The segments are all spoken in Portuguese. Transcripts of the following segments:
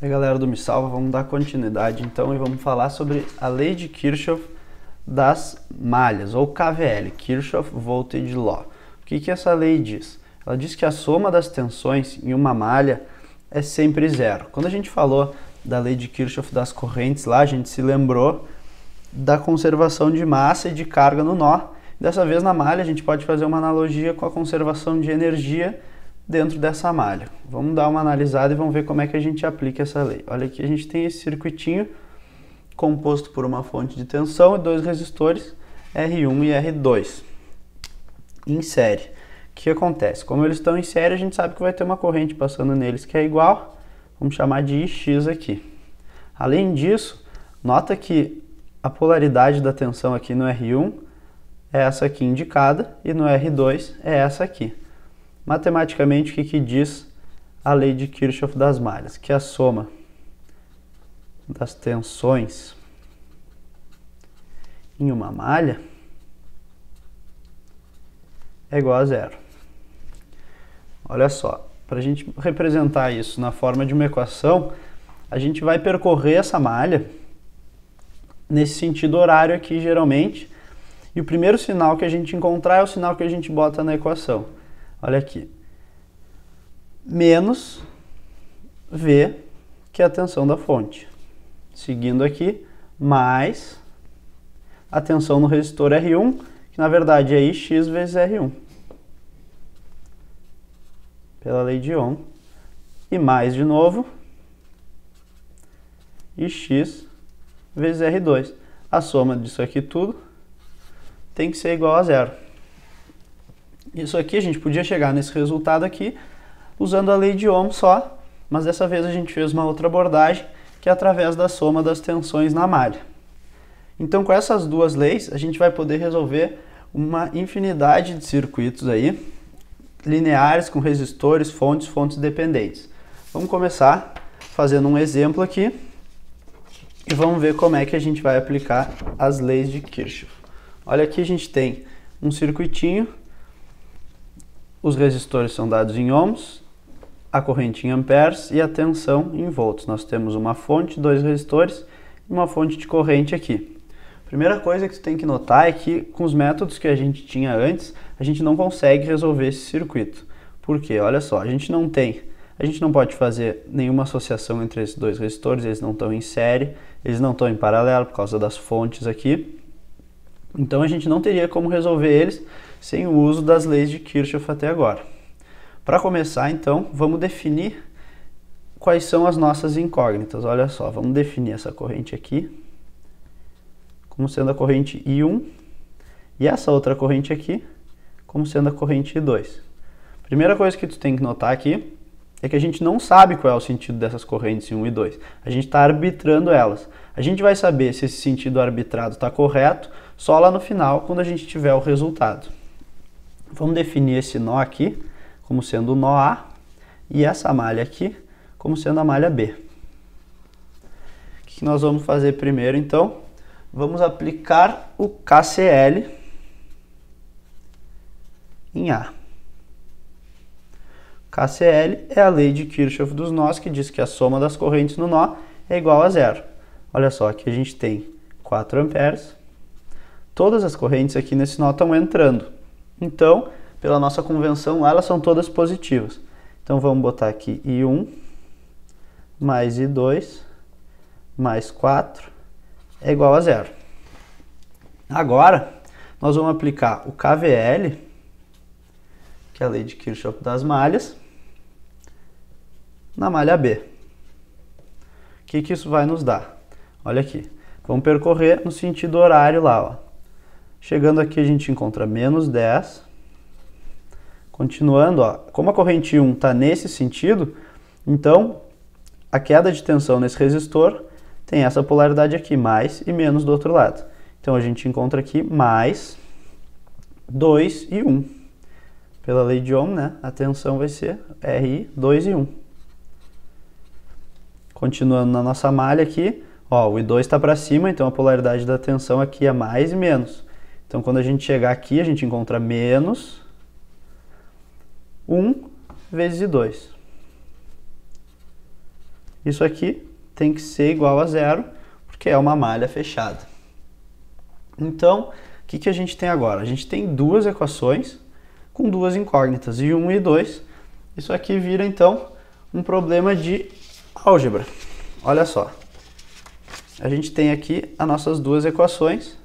E aí, galera do Me Salva, vamos dar continuidade então e vamos falar sobre a lei de Kirchhoff das malhas, ou KVL, Kirchhoff Voltage Law. O que, que essa lei diz? Ela diz que a soma das tensões em uma malha é sempre zero. Quando a gente falou da lei de Kirchhoff das correntes lá, a gente se lembrou da conservação de massa e de carga no nó. Dessa vez na malha a gente pode fazer uma analogia com a conservação de energia dentro dessa malha. Vamos dar uma analisada e vamos ver como é que a gente aplica essa lei. Olha aqui, a gente tem esse circuitinho composto por uma fonte de tensão e dois resistores R1 e R2 em série. O que acontece? Como eles estão em série, a gente sabe que vai ter uma corrente passando neles que é igual, vamos chamar de Ix aqui. Além disso, nota que a polaridade da tensão aqui no R1 é essa aqui indicada e no R2 é essa aqui matematicamente o que, que diz a lei de Kirchhoff das malhas, que é a soma das tensões em uma malha é igual a zero. Olha só, para a gente representar isso na forma de uma equação, a gente vai percorrer essa malha nesse sentido horário aqui, geralmente, e o primeiro sinal que a gente encontrar é o sinal que a gente bota na equação olha aqui, menos V, que é a tensão da fonte. Seguindo aqui, mais a tensão no resistor R1, que na verdade é Ix vezes R1. Pela lei de Ohm. E mais de novo, Ix vezes R2. A soma disso aqui tudo tem que ser igual a zero. Isso aqui a gente podia chegar nesse resultado aqui usando a lei de Ohm só, mas dessa vez a gente fez uma outra abordagem que é através da soma das tensões na malha. Então com essas duas leis a gente vai poder resolver uma infinidade de circuitos aí, lineares com resistores, fontes, fontes dependentes. Vamos começar fazendo um exemplo aqui e vamos ver como é que a gente vai aplicar as leis de Kirchhoff. Olha aqui a gente tem um circuitinho os resistores são dados em ohms, a corrente em amperes e a tensão em volts. Nós temos uma fonte, dois resistores e uma fonte de corrente aqui. Primeira coisa que você tem que notar é que com os métodos que a gente tinha antes, a gente não consegue resolver esse circuito. Por quê? Olha só, a gente não tem, a gente não pode fazer nenhuma associação entre esses dois resistores, eles não estão em série, eles não estão em paralelo por causa das fontes aqui. Então a gente não teria como resolver eles, sem o uso das leis de Kirchhoff até agora. Para começar, então, vamos definir quais são as nossas incógnitas. Olha só, vamos definir essa corrente aqui como sendo a corrente I1 e essa outra corrente aqui como sendo a corrente I2. Primeira coisa que tu tem que notar aqui é que a gente não sabe qual é o sentido dessas correntes i 1 e 2. A gente está arbitrando elas. A gente vai saber se esse sentido arbitrado está correto só lá no final, quando a gente tiver o resultado. Vamos definir esse nó aqui como sendo o nó A e essa malha aqui como sendo a malha B. O que nós vamos fazer primeiro então? Vamos aplicar o KCL em A. KCL é a lei de Kirchhoff dos nós que diz que a soma das correntes no nó é igual a zero. Olha só, aqui a gente tem 4 amperes. Todas as correntes aqui nesse nó estão entrando. Então, pela nossa convenção elas são todas positivas. Então vamos botar aqui I1 mais I2 mais 4 é igual a zero. Agora, nós vamos aplicar o KVL, que é a lei de Kirchhoff das malhas, na malha B. O que, que isso vai nos dar? Olha aqui. Vamos percorrer no sentido horário lá, ó. Chegando aqui, a gente encontra menos 10. Continuando, ó, como a corrente 1 está nesse sentido, então a queda de tensão nesse resistor tem essa polaridade aqui, mais e menos do outro lado. Então a gente encontra aqui mais 2 e 1. Pela lei de Ohm, né, a tensão vai ser RI 2 e 1. Continuando na nossa malha aqui, ó, o I2 está para cima, então a polaridade da tensão aqui é mais e menos. Então, quando a gente chegar aqui, a gente encontra menos 1 vezes 2. Isso aqui tem que ser igual a zero, porque é uma malha fechada. Então, o que, que a gente tem agora? A gente tem duas equações com duas incógnitas, e 1 e 2. Isso aqui vira, então, um problema de álgebra. Olha só. A gente tem aqui as nossas duas equações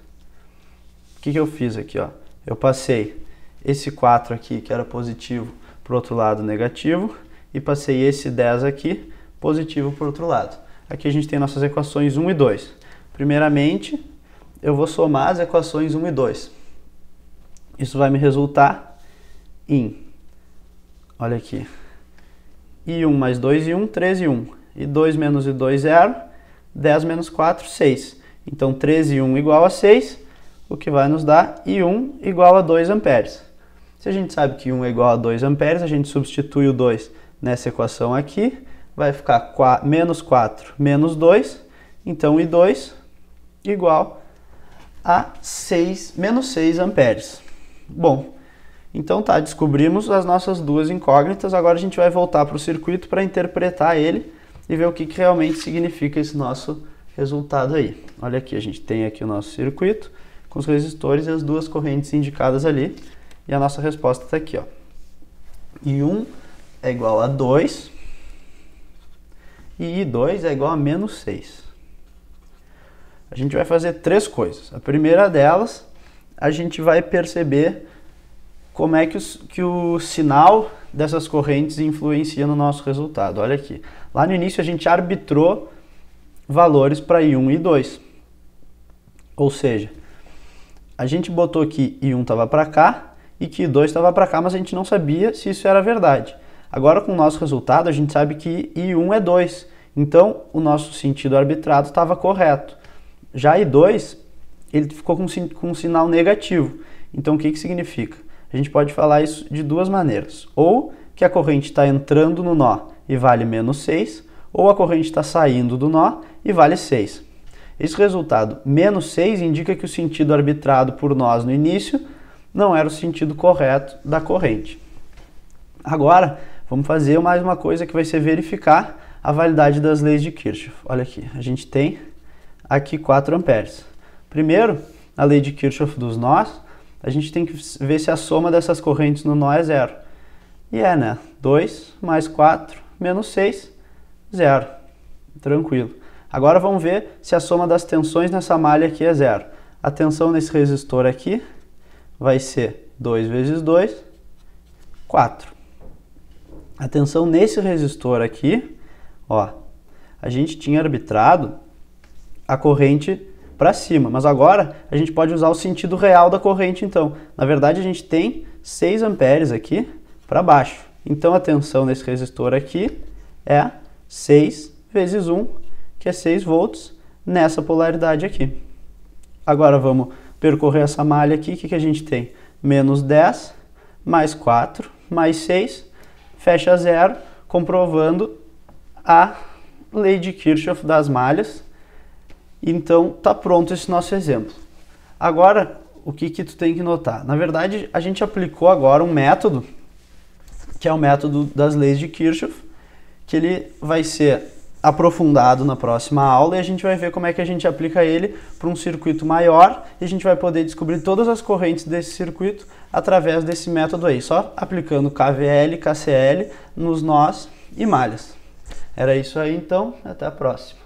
que, que eu fiz aqui? Ó? Eu passei esse 4 aqui, que era positivo, para o outro lado negativo, e passei esse 10 aqui, positivo para o outro lado. Aqui a gente tem nossas equações 1 e 2. Primeiramente, eu vou somar as equações 1 e 2. Isso vai me resultar em, olha aqui, i 1 mais 2 e 1, 13 e 1. i 2 menos i 2, 0. 10 menos 4, 6. Então 13 e 1 igual a 6 o que vai nos dar I1 igual a 2 amperes. Se a gente sabe que 1 é igual a 2 amperes, a gente substitui o 2 nessa equação aqui, vai ficar menos 4 menos 2, então I2 igual a 6, menos 6 amperes. Bom, então tá, descobrimos as nossas duas incógnitas, agora a gente vai voltar para o circuito para interpretar ele e ver o que, que realmente significa esse nosso resultado aí. Olha aqui, a gente tem aqui o nosso circuito, com os resistores e as duas correntes indicadas ali. E a nossa resposta está aqui. Ó. i 1 é igual a 2 e I2 é igual a menos 6. A gente vai fazer três coisas. A primeira delas, a gente vai perceber como é que, os, que o sinal dessas correntes influencia no nosso resultado. Olha aqui. Lá no início a gente arbitrou valores para I1 e I2. Ou seja, a gente botou que I1 estava para cá e que I2 estava para cá, mas a gente não sabia se isso era verdade. Agora, com o nosso resultado, a gente sabe que I1 é 2. Então, o nosso sentido arbitrado estava correto. Já I2, ele ficou com, com um sinal negativo. Então, o que, que significa? A gente pode falar isso de duas maneiras. Ou que a corrente está entrando no nó e vale menos 6, ou a corrente está saindo do nó e vale 6. Esse resultado, menos 6, indica que o sentido arbitrado por nós no início não era o sentido correto da corrente. Agora, vamos fazer mais uma coisa que vai ser verificar a validade das leis de Kirchhoff. Olha aqui, a gente tem aqui 4 amperes. Primeiro, a lei de Kirchhoff dos nós, a gente tem que ver se a soma dessas correntes no nó é zero. E é, né? 2 mais 4 menos 6, zero. Tranquilo. Agora vamos ver se a soma das tensões nessa malha aqui é zero. A tensão nesse resistor aqui vai ser 2 vezes 2, 4. A tensão nesse resistor aqui, ó, a gente tinha arbitrado a corrente para cima, mas agora a gente pode usar o sentido real da corrente então. Na verdade a gente tem 6 amperes aqui para baixo. Então a tensão nesse resistor aqui é 6 vezes 1 que é 6 volts, nessa polaridade aqui. Agora vamos percorrer essa malha aqui, o que, que a gente tem? Menos 10, mais 4, mais 6, fecha zero, comprovando a lei de Kirchhoff das malhas. Então tá pronto esse nosso exemplo. Agora, o que que tu tem que notar? Na verdade, a gente aplicou agora um método, que é o método das leis de Kirchhoff, que ele vai ser aprofundado na próxima aula e a gente vai ver como é que a gente aplica ele para um circuito maior e a gente vai poder descobrir todas as correntes desse circuito através desse método aí, só aplicando KVL, KCL nos nós e malhas. Era isso aí então, até a próxima.